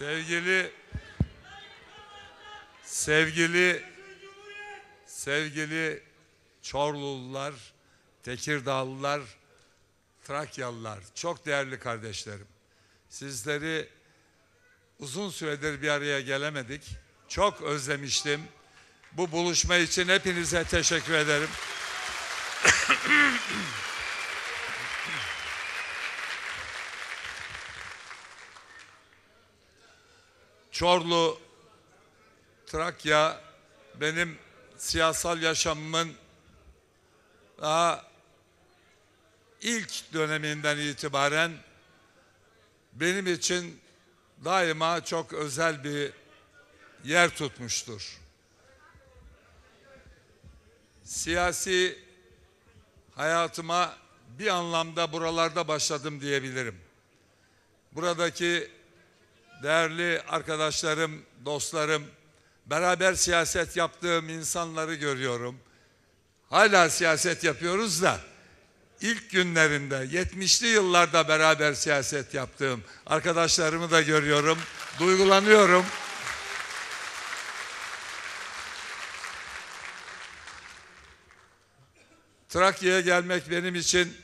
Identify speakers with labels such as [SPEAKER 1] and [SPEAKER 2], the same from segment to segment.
[SPEAKER 1] Sevgili sevgili sevgili Çorlulular, Tekirdağlılar, Trakyalılar, çok değerli kardeşlerim. Sizleri uzun süredir bir araya gelemedik. Çok özlemiştim. Bu buluşma için hepinize teşekkür ederim. Çorlu, Trakya benim siyasal yaşamımın daha ilk döneminden itibaren benim için daima çok özel bir yer tutmuştur. Siyasi hayatıma bir anlamda buralarda başladım diyebilirim. Buradaki değerli arkadaşlarım, dostlarım, beraber siyaset yaptığım insanları görüyorum. Hala siyaset yapıyoruz da ilk günlerinde 70'li yıllarda beraber siyaset yaptığım arkadaşlarımı da görüyorum. Duygulanıyorum. Trakya'ya gelmek benim için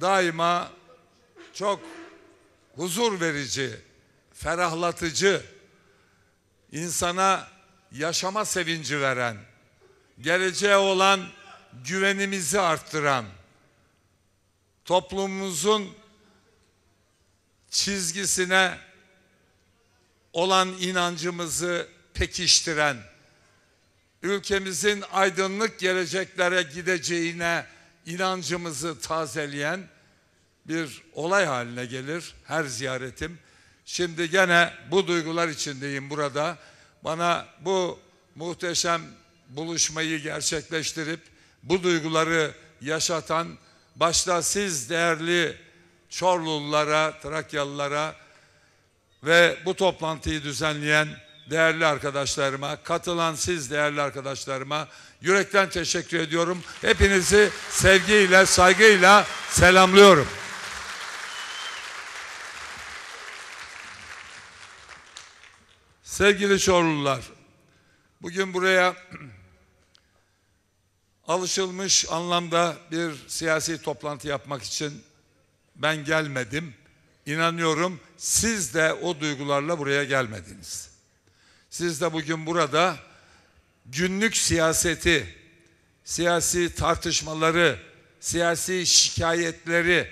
[SPEAKER 1] daima çok huzur verici, ferahlatıcı, insana yaşama sevinci veren, geleceğe olan güvenimizi arttıran, toplumumuzun çizgisine olan inancımızı pekiştiren, ülkemizin aydınlık geleceklere gideceğine inancımızı tazeleyen bir olay haline gelir her ziyaretim. Şimdi gene bu duygular içindeyim burada. Bana bu muhteşem buluşmayı gerçekleştirip bu duyguları yaşatan başta siz değerli Çorlulara, Trakyalılara ve bu toplantıyı düzenleyen değerli arkadaşlarıma, katılan siz değerli arkadaşlarıma yürekten teşekkür ediyorum. Hepinizi sevgiyle, saygıyla selamlıyorum. Sevgili Çorlular, bugün buraya alışılmış anlamda bir siyasi toplantı yapmak için ben gelmedim. İnanıyorum siz de o duygularla buraya gelmediniz. Siz de bugün burada günlük siyaseti, siyasi tartışmaları, siyasi şikayetleri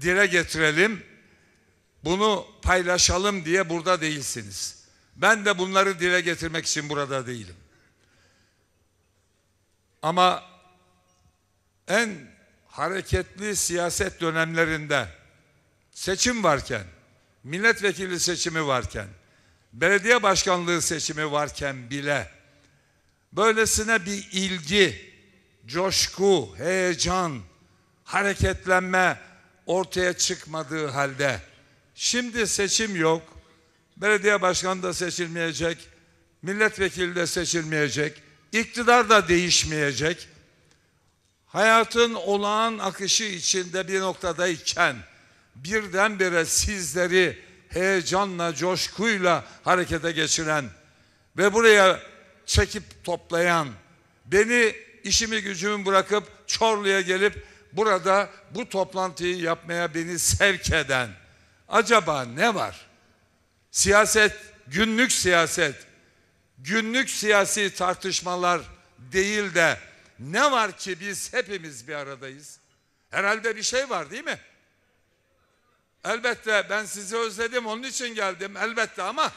[SPEAKER 1] dile getirelim, bunu paylaşalım diye burada değilsiniz. Ben de bunları dile getirmek için burada değilim. Ama en hareketli siyaset dönemlerinde seçim varken, milletvekili seçimi varken, belediye başkanlığı seçimi varken bile böylesine bir ilgi, coşku, heyecan, hareketlenme ortaya çıkmadığı halde şimdi seçim yok, belediye başkanı da seçilmeyecek, milletvekili de seçilmeyecek, iktidar da değişmeyecek. Hayatın olağan akışı içinde bir noktadayken birdenbire sizleri heyecanla, coşkuyla harekete geçiren ve buraya çekip toplayan, beni işimi gücümü bırakıp Çorlu'ya gelip burada bu toplantıyı yapmaya beni sevk eden acaba ne var? Siyaset, günlük siyaset, günlük siyasi tartışmalar değil de ne var ki biz hepimiz bir aradayız? Herhalde bir şey var değil mi? Elbette ben sizi özledim onun için geldim elbette ama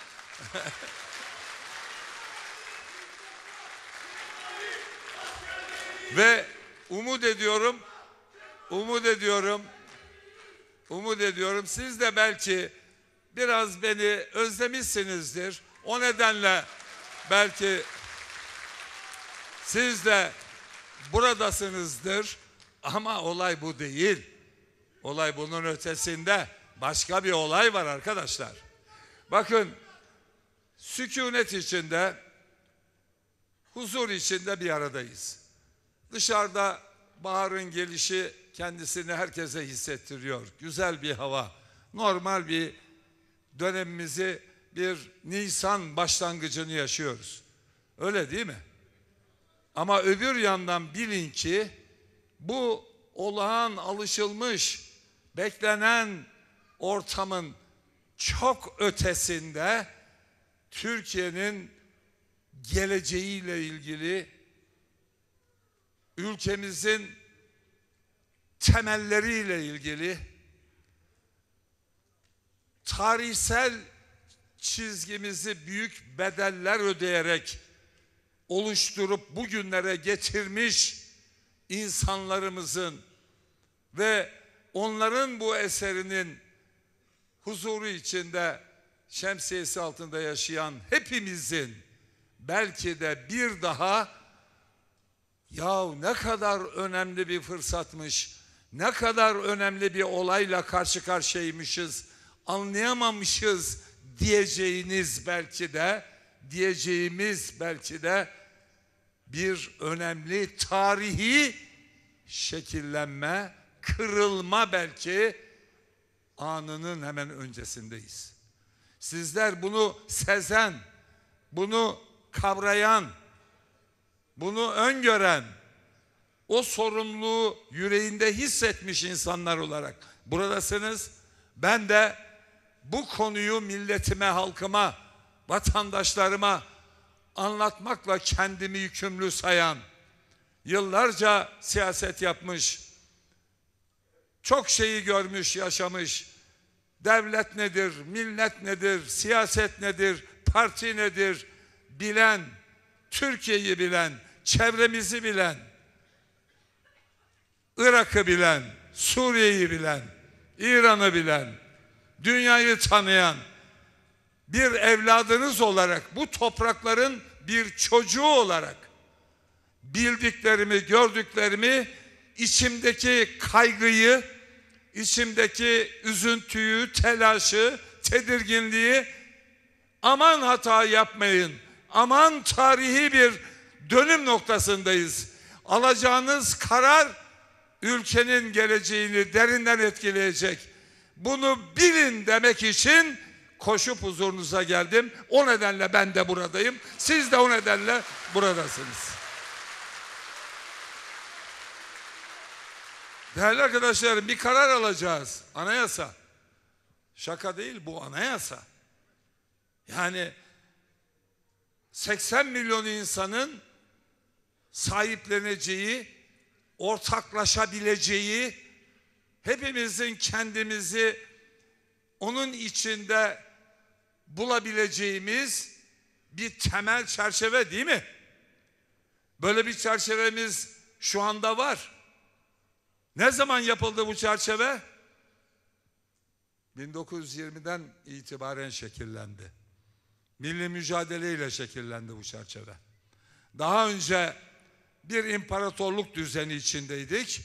[SPEAKER 1] ve umut ediyorum umut ediyorum umut ediyorum siz de belki biraz beni özlemişsinizdir. O nedenle belki siz de buradasınızdır ama olay bu değil. Olay bunun ötesinde başka bir olay var arkadaşlar. Bakın sükunet içinde huzur içinde bir aradayız. Dışarıda baharın gelişi kendisini herkese hissettiriyor. Güzel bir hava, normal bir dönemimizi bir Nisan başlangıcını yaşıyoruz. Öyle değil mi? Ama öbür yandan bilin ki bu olağan alışılmış beklenen ortamın çok ötesinde Türkiye'nin geleceğiyle ilgili ülkemizin temelleriyle ilgili tarihsel çizgimizi büyük bedeller ödeyerek oluşturup bugünlere getirmiş insanlarımızın ve onların bu eserinin huzuru içinde şemsiyesi altında yaşayan hepimizin belki de bir daha ya ne kadar önemli bir fırsatmış, ne kadar önemli bir olayla karşı karşıyaymışız anlayamamışız diyeceğiniz belki de diyeceğimiz belki de bir önemli tarihi şekillenme, kırılma belki anının hemen öncesindeyiz. Sizler bunu sezen, bunu kavrayan, bunu öngören, o sorumluluğu yüreğinde hissetmiş insanlar olarak buradasınız. Ben de bu konuyu milletime, halkıma, vatandaşlarıma anlatmakla kendimi yükümlü sayan, yıllarca siyaset yapmış, çok şeyi görmüş, yaşamış, devlet nedir, millet nedir, siyaset nedir, parti nedir bilen, Türkiye'yi bilen, çevremizi bilen, Irak'ı bilen, Suriye'yi bilen, İran'ı bilen, dünyayı tanıyan bir evladınız olarak bu toprakların bir çocuğu olarak bildiklerimi, gördüklerimi, içimdeki kaygıyı, içimdeki üzüntüyü, telaşı, tedirginliği aman hata yapmayın. Aman tarihi bir dönüm noktasındayız. Alacağınız karar ülkenin geleceğini derinden etkileyecek. Bunu bilin demek için koşup huzurunuza geldim. O nedenle ben de buradayım. Siz de o nedenle buradasınız. Değerli arkadaşlarım bir karar alacağız. Anayasa. Şaka değil bu anayasa. Yani 80 milyon insanın sahipleneceği, ortaklaşabileceği hepimizin kendimizi onun içinde bulabileceğimiz bir temel çerçeve değil mi? Böyle bir çerçevemiz şu anda var. Ne zaman yapıldı bu çerçeve? 1920'den itibaren şekillendi. Milli mücadeleyle şekillendi bu çerçeve. Daha önce bir imparatorluk düzeni içindeydik.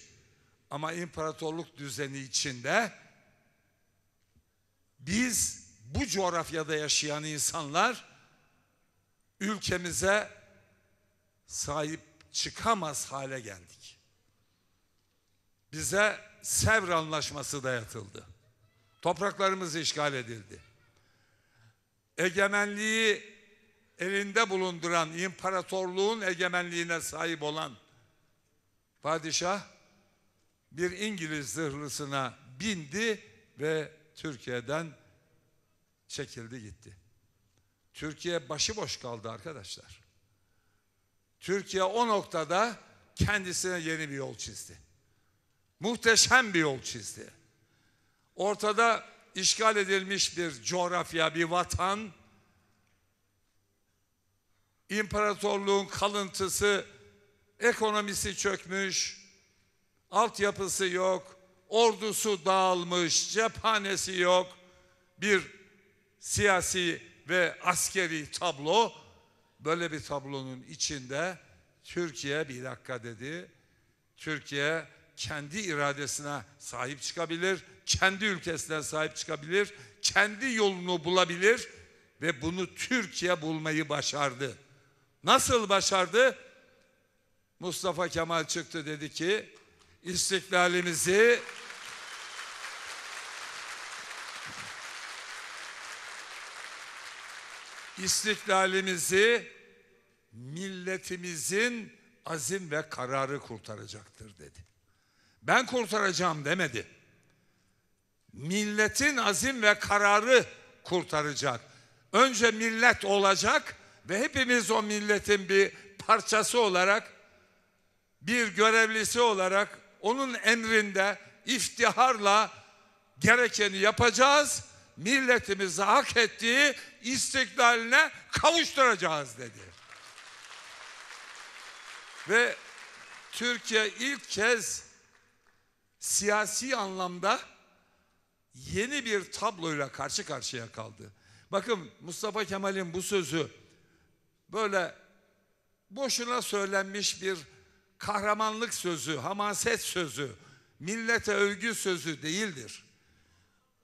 [SPEAKER 1] Ama imparatorluk düzeni içinde biz bu coğrafyada yaşayan insanlar ülkemize sahip çıkamaz hale geldik. Bize Sevr Anlaşması dayatıldı. Topraklarımız işgal edildi. Egemenliği elinde bulunduran imparatorluğun egemenliğine sahip olan padişah bir İngiliz zırhlısına bindi ve Türkiye'den çekildi gitti. Türkiye başıboş kaldı arkadaşlar. Türkiye o noktada kendisine yeni bir yol çizdi. Muhteşem bir yol çizdi. Ortada işgal edilmiş bir coğrafya, bir vatan, imparatorluğun kalıntısı, ekonomisi çökmüş, altyapısı yok, ordusu dağılmış, cephanesi yok. Bir siyasi ve askeri tablo böyle bir tablonun içinde Türkiye bir dakika dedi. Türkiye kendi iradesine sahip çıkabilir, kendi ülkesine sahip çıkabilir, kendi yolunu bulabilir ve bunu Türkiye bulmayı başardı. Nasıl başardı? Mustafa Kemal çıktı dedi ki istiklalimizi istiklalimizi milletimizin azim ve kararı kurtaracaktır dedi. Ben kurtaracağım demedi. Milletin azim ve kararı kurtaracak. Önce millet olacak ve hepimiz o milletin bir parçası olarak, bir görevlisi olarak onun emrinde iftiharla gerekeni yapacağız. Milletimizi hak ettiği istiklaline kavuşturacağız dedi. Ve Türkiye ilk kez siyasi anlamda yeni bir tabloyla karşı karşıya kaldı. Bakın Mustafa Kemal'in bu sözü böyle boşuna söylenmiş bir kahramanlık sözü, hamaset sözü, millete övgü sözü değildir.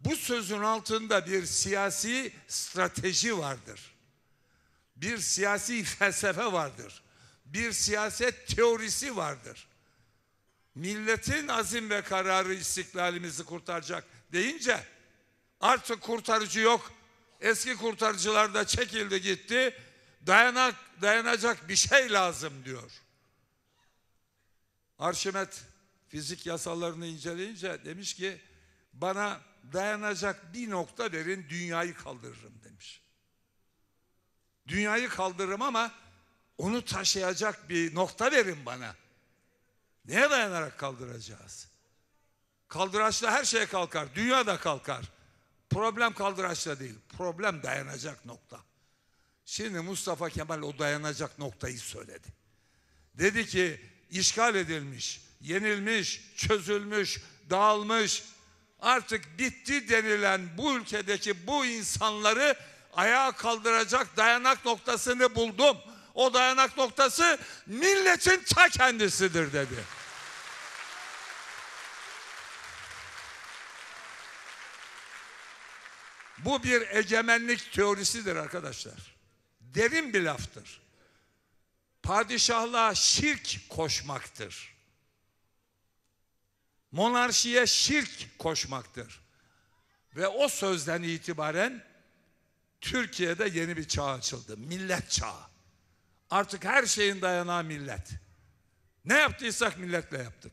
[SPEAKER 1] Bu sözün altında bir siyasi strateji vardır. Bir siyasi felsefe vardır. Bir siyaset teorisi vardır. Milletin azim ve kararı istiklalimizi kurtaracak deyince artık kurtarıcı yok. Eski kurtarıcılar da çekildi gitti. Dayanak dayanacak bir şey lazım diyor. Arşimet fizik yasalarını inceleyince demiş ki bana dayanacak bir nokta verin dünyayı kaldırırım demiş. Dünyayı kaldırırım ama onu taşıyacak bir nokta verin bana. Neye dayanarak kaldıracağız? Kaldıraçla her şey kalkar. Dünya da kalkar. Problem kaldıraçla değil. Problem dayanacak nokta. Şimdi Mustafa Kemal o dayanacak noktayı söyledi. Dedi ki işgal edilmiş, yenilmiş, çözülmüş, dağılmış, artık bitti denilen bu ülkedeki bu insanları ayağa kaldıracak dayanak noktasını buldum. O dayanak noktası milletin ta kendisidir dedi. Bu bir egemenlik teorisidir arkadaşlar. Derin bir laftır padişahlığa şirk koşmaktır. Monarşiye şirk koşmaktır. Ve o sözden itibaren Türkiye'de yeni bir çağ açıldı. Millet çağı. Artık her şeyin dayanağı millet. Ne yaptıysak milletle yaptık.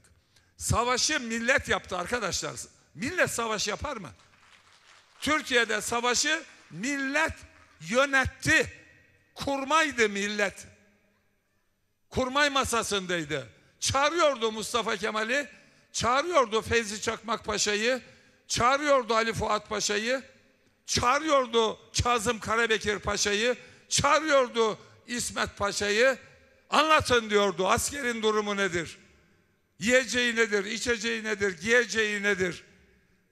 [SPEAKER 1] Savaşı millet yaptı arkadaşlar. Millet savaş yapar mı? Türkiye'de savaşı millet yönetti. Kurmaydı millet kurmay masasındaydı. Çağırıyordu Mustafa Kemal'i, çağırıyordu Fevzi Çakmak Paşa'yı, çağırıyordu Ali Fuat Paşa'yı, çağırıyordu Kazım Karabekir Paşa'yı, çağırıyordu İsmet Paşa'yı. Anlatın diyordu askerin durumu nedir? Yiyeceği nedir, içeceği nedir, giyeceği nedir?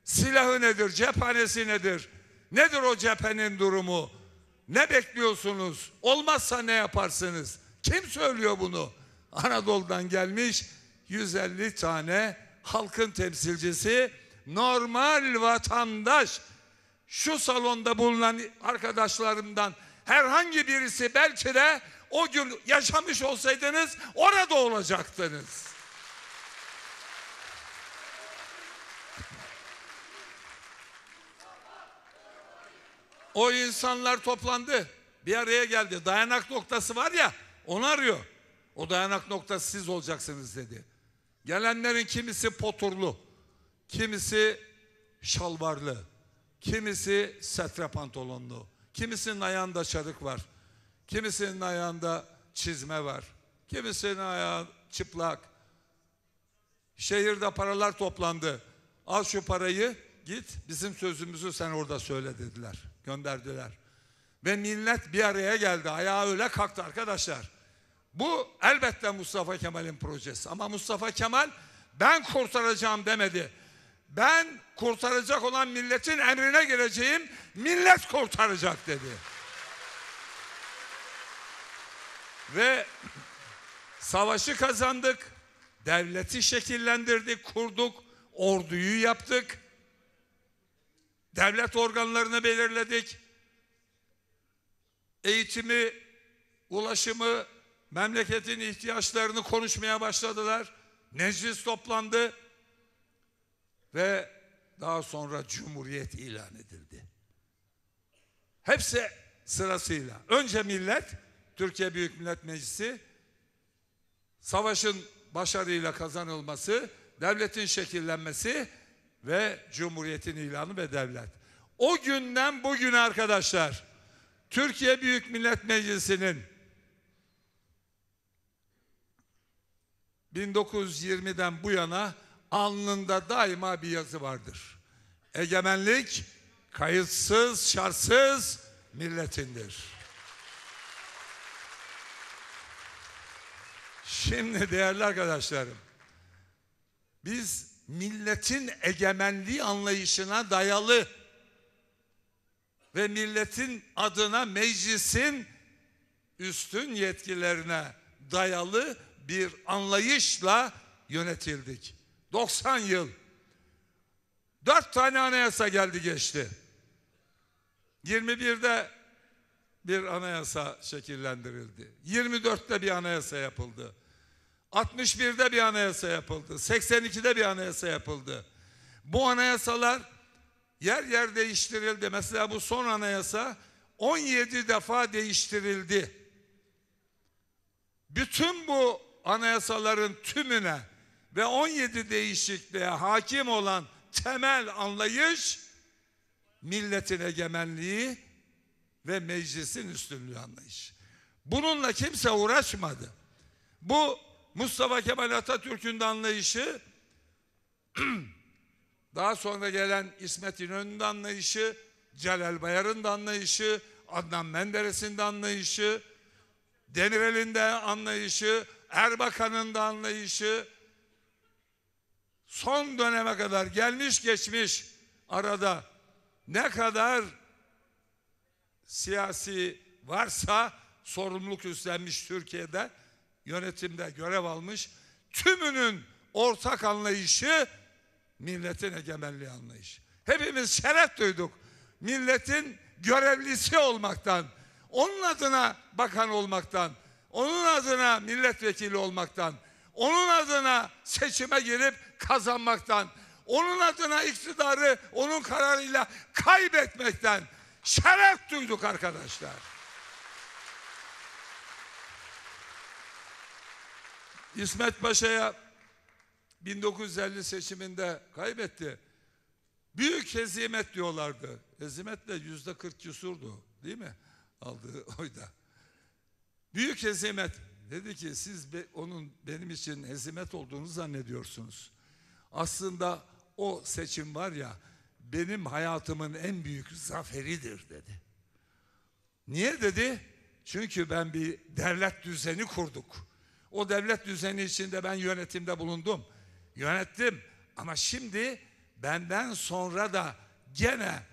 [SPEAKER 1] Silahı nedir, cephanesi nedir? Nedir o cephenin durumu? Ne bekliyorsunuz? Olmazsa ne yaparsınız? Kim söylüyor bunu? Anadolu'dan gelmiş 150 tane halkın temsilcisi normal vatandaş şu salonda bulunan arkadaşlarımdan herhangi birisi belki de o gün yaşamış olsaydınız orada olacaktınız. O insanlar toplandı. Bir araya geldi. Dayanak noktası var ya onu arıyor. O dayanak noktası siz olacaksınız dedi. Gelenlerin kimisi poturlu, kimisi şalvarlı, kimisi setre pantolonlu, kimisinin ayağında çarık var, kimisinin ayağında çizme var, kimisinin ayağı çıplak. Şehirde paralar toplandı. Al şu parayı git bizim sözümüzü sen orada söyle dediler. Gönderdiler. Ve millet bir araya geldi. Ayağı öyle kalktı arkadaşlar. Bu elbette Mustafa Kemal'in projesi. Ama Mustafa Kemal ben kurtaracağım demedi. Ben kurtaracak olan milletin emrine geleceğim, Millet kurtaracak dedi. Ve savaşı kazandık. Devleti şekillendirdik, kurduk. Orduyu yaptık. Devlet organlarını belirledik. Eğitimi, ulaşımı, memleketin ihtiyaçlarını konuşmaya başladılar. Meclis toplandı ve daha sonra cumhuriyet ilan edildi. Hepsi sırasıyla. Önce millet, Türkiye Büyük Millet Meclisi, savaşın başarıyla kazanılması, devletin şekillenmesi ve cumhuriyetin ilanı ve devlet. O günden bugüne arkadaşlar, Türkiye Büyük Millet Meclisi'nin 1920'den bu yana alnında daima bir yazı vardır. Egemenlik kayıtsız, şartsız milletindir. Şimdi değerli arkadaşlarım, biz milletin egemenliği anlayışına dayalı ve milletin adına meclisin üstün yetkilerine dayalı bir anlayışla yönetildik. 90 yıl. Dört tane anayasa geldi geçti. 21'de bir anayasa şekillendirildi. 24'te bir anayasa yapıldı. 61'de bir anayasa yapıldı. 82'de bir anayasa yapıldı. Bu anayasalar yer yer değiştirildi. Mesela bu son anayasa 17 defa değiştirildi. Bütün bu anayasaların tümüne ve 17 değişikliğe hakim olan temel anlayış milletin egemenliği ve meclisin üstünlüğü anlayışı. Bununla kimse uğraşmadı. Bu Mustafa Kemal Atatürk'ün de anlayışı daha sonra gelen İsmet İnönü'nün de anlayışı, Celal Bayar'ın da anlayışı, Adnan Menderes'in de anlayışı, Demirel'in de anlayışı, Erbakan'ın da anlayışı son döneme kadar gelmiş geçmiş arada ne kadar siyasi varsa sorumluluk üstlenmiş Türkiye'de yönetimde görev almış tümünün ortak anlayışı milletin egemenliği anlayışı. Hepimiz şeref duyduk. Milletin görevlisi olmaktan, onun adına bakan olmaktan, onun adına milletvekili olmaktan, onun adına seçime girip kazanmaktan, onun adına iktidarı onun kararıyla kaybetmekten şeref duyduk arkadaşlar. İsmet Paşa'ya 1950 seçiminde kaybetti. Büyük hezimet diyorlardı. Hezimetle yüzde 40 küsurdu değil mi? Aldığı oyda. Büyük hezimet. Dedi ki siz be, onun benim için hezimet olduğunu zannediyorsunuz. Aslında o seçim var ya benim hayatımın en büyük zaferidir dedi. Niye dedi? Çünkü ben bir devlet düzeni kurduk. O devlet düzeni içinde ben yönetimde bulundum. Yönettim ama şimdi benden sonra da gene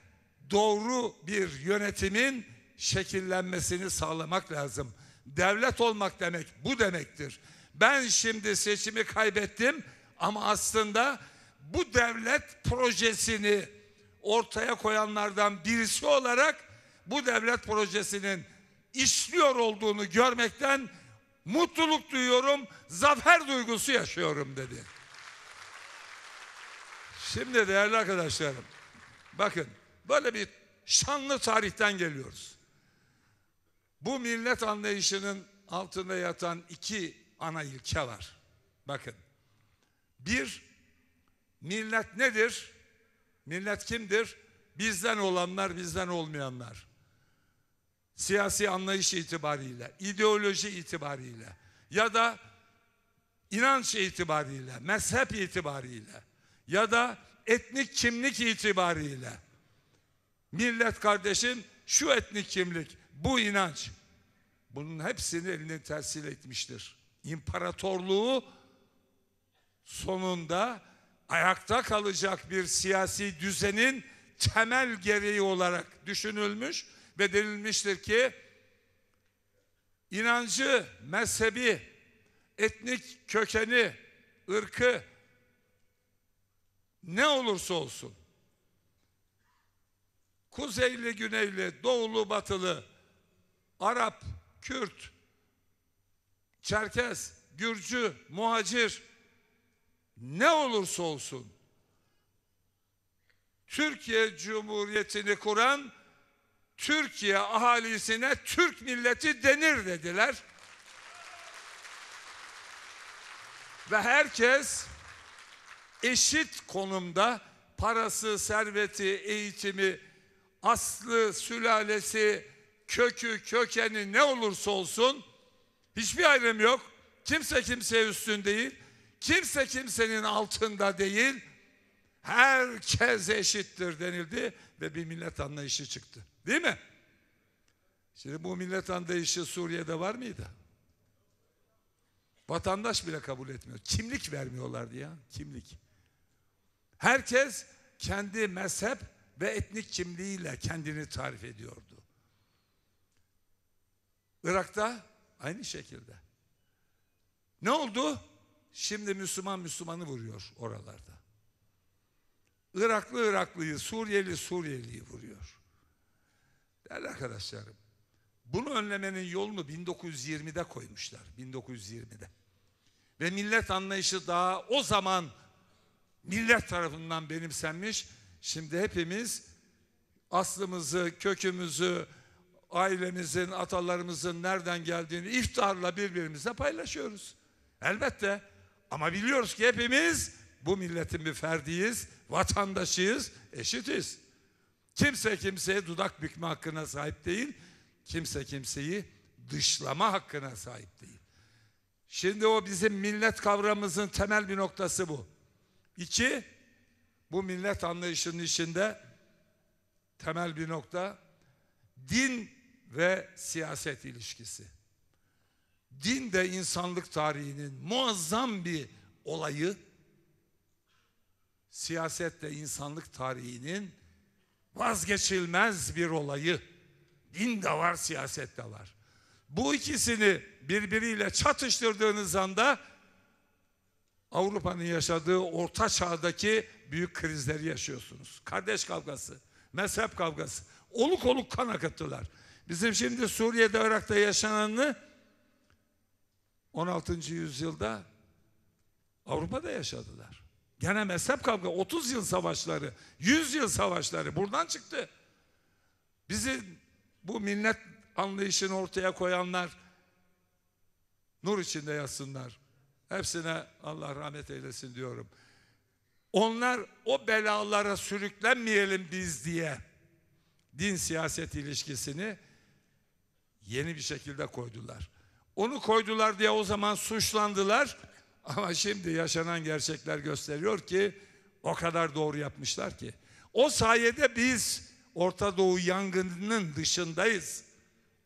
[SPEAKER 1] doğru bir yönetimin şekillenmesini sağlamak lazım.'' Devlet olmak demek bu demektir. Ben şimdi seçimi kaybettim ama aslında bu devlet projesini ortaya koyanlardan birisi olarak bu devlet projesinin işliyor olduğunu görmekten mutluluk duyuyorum, zafer duygusu yaşıyorum dedi. Şimdi değerli arkadaşlarım, bakın böyle bir şanlı tarihten geliyoruz. Bu millet anlayışının altında yatan iki ana ilke var. Bakın. Bir, millet nedir? Millet kimdir? Bizden olanlar, bizden olmayanlar. Siyasi anlayış itibariyle, ideoloji itibariyle ya da inanç itibariyle, mezhep itibariyle ya da etnik kimlik itibariyle. Millet kardeşim şu etnik kimlik, bu inanç bunun hepsini eline tersil etmiştir. İmparatorluğu sonunda ayakta kalacak bir siyasi düzenin temel gereği olarak düşünülmüş ve denilmiştir ki inancı, mezhebi, etnik kökeni, ırkı ne olursa olsun kuzeyli, güneyli, doğulu, batılı Arap, Kürt, Çerkez, Gürcü, muhacir ne olursa olsun Türkiye Cumhuriyeti'ni kuran Türkiye ahalisine Türk milleti denir dediler. Ve herkes eşit konumda parası, serveti, eğitimi, aslı, sülalesi, kökü, kökeni ne olursa olsun hiçbir ayrım yok. Kimse kimseye üstün değil. Kimse kimsenin altında değil. Herkes eşittir denildi ve bir millet anlayışı çıktı. Değil mi? Şimdi bu millet anlayışı Suriye'de var mıydı? Vatandaş bile kabul etmiyor. Kimlik vermiyorlardı ya. Kimlik. Herkes kendi mezhep ve etnik kimliğiyle kendini tarif ediyordu. Irak'ta aynı şekilde. Ne oldu? Şimdi Müslüman Müslümanı vuruyor oralarda. Iraklı Iraklıyı, Suriyeli Suriyeliyi vuruyor. Değerli arkadaşlarım, bunu önlemenin yolunu 1920'de koymuşlar. 1920'de. Ve millet anlayışı daha o zaman millet tarafından benimsenmiş. Şimdi hepimiz aslımızı, kökümüzü, ailemizin, atalarımızın nereden geldiğini iftarla birbirimize paylaşıyoruz. Elbette ama biliyoruz ki hepimiz bu milletin bir ferdiyiz, vatandaşıyız, eşitiz. Kimse kimseye dudak bükme hakkına sahip değil, kimse kimseyi dışlama hakkına sahip değil. Şimdi o bizim millet kavramımızın temel bir noktası bu. İki, bu millet anlayışının içinde temel bir nokta, din ve siyaset ilişkisi. Din de insanlık tarihinin muazzam bir olayı, siyaset de insanlık tarihinin vazgeçilmez bir olayı. Din de var, siyaset de var. Bu ikisini birbiriyle çatıştırdığınız anda Avrupa'nın yaşadığı orta çağdaki büyük krizleri yaşıyorsunuz. Kardeş kavgası, mezhep kavgası. Oluk oluk kan akıttılar. Bizim şimdi Suriye'de, Irak'ta yaşananı 16. yüzyılda Avrupa'da yaşadılar. Gene mezhep kavga, 30 yıl savaşları, 100 yıl savaşları buradan çıktı. Bizi bu millet anlayışını ortaya koyanlar nur içinde yatsınlar. Hepsine Allah rahmet eylesin diyorum. Onlar o belalara sürüklenmeyelim biz diye din siyaset ilişkisini yeni bir şekilde koydular. Onu koydular diye o zaman suçlandılar. Ama şimdi yaşanan gerçekler gösteriyor ki o kadar doğru yapmışlar ki. O sayede biz Orta Doğu yangınının dışındayız.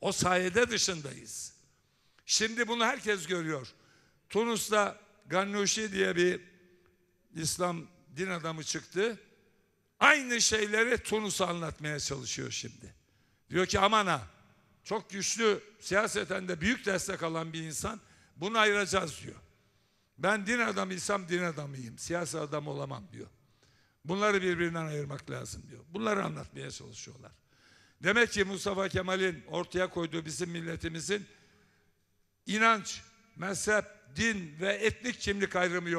[SPEAKER 1] O sayede dışındayız. Şimdi bunu herkes görüyor. Tunus'ta Gannuşi diye bir İslam din adamı çıktı. Aynı şeyleri Tunus'a anlatmaya çalışıyor şimdi. Diyor ki aman ha çok güçlü siyaseten de büyük destek alan bir insan bunu ayıracağız diyor. Ben din adamıysam din adamıyım. Siyasi adam olamam diyor. Bunları birbirinden ayırmak lazım diyor. Bunları anlatmaya çalışıyorlar. Demek ki Mustafa Kemal'in ortaya koyduğu bizim milletimizin inanç, mezhep, din ve etnik kimlik ayrımı yok.